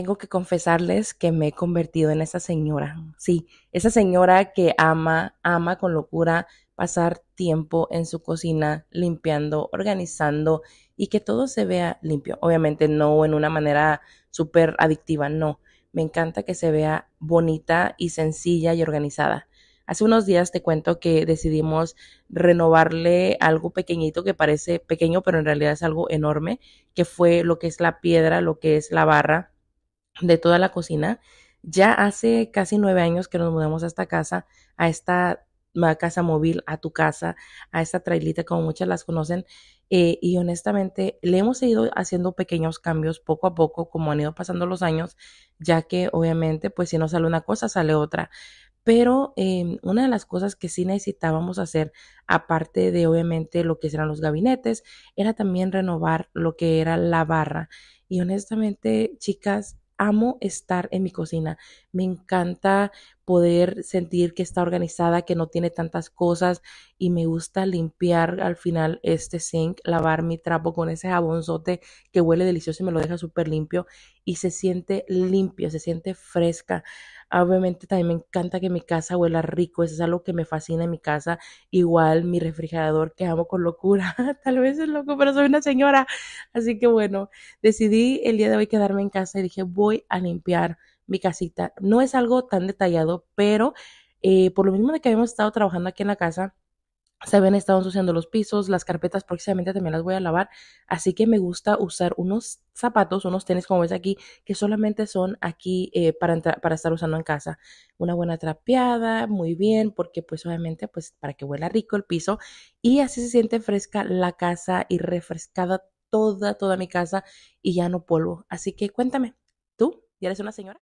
tengo que confesarles que me he convertido en esa señora. Sí, esa señora que ama, ama con locura pasar tiempo en su cocina limpiando, organizando y que todo se vea limpio. Obviamente no en una manera súper adictiva, no. Me encanta que se vea bonita y sencilla y organizada. Hace unos días te cuento que decidimos renovarle algo pequeñito que parece pequeño, pero en realidad es algo enorme, que fue lo que es la piedra, lo que es la barra de toda la cocina. Ya hace casi nueve años que nos mudamos a esta casa, a esta casa móvil, a tu casa, a esta trailita como muchas las conocen. Eh, y honestamente, le hemos ido haciendo pequeños cambios poco a poco, como han ido pasando los años, ya que obviamente, pues si no sale una cosa, sale otra. Pero em, una de las cosas que sí necesitábamos hacer, aparte de obviamente lo que eran los gabinetes, era también renovar lo que era la barra. Y honestamente, chicas, amo estar en mi cocina. Me encanta poder sentir que está organizada, que no tiene tantas cosas y me gusta limpiar al final este sink, lavar mi trapo con ese jabonzote que huele delicioso y me lo deja súper limpio y se siente limpio, se siente fresca. Ah, obviamente también me encanta que mi casa huela rico, eso es algo que me fascina en mi casa. Igual mi refrigerador que amo con locura, tal vez es loco, pero soy una señora. Así que bueno, decidí el día de hoy quedarme en casa y dije, voy a limpiar mi casita. No es algo tan detallado, pero eh, por lo mismo de que habíamos estado trabajando aquí en la casa, se habían estado ensuciando los pisos, las carpetas próximamente también las voy a lavar, así que me gusta usar unos zapatos, unos tenis como ves aquí, que solamente son aquí eh, para, para estar usando en casa. Una buena trapeada, muy bien, porque pues obviamente pues para que huela rico el piso y así se siente fresca la casa y refrescada toda, toda mi casa y ya no polvo. Así que cuéntame, ¿tú ya eres una señora?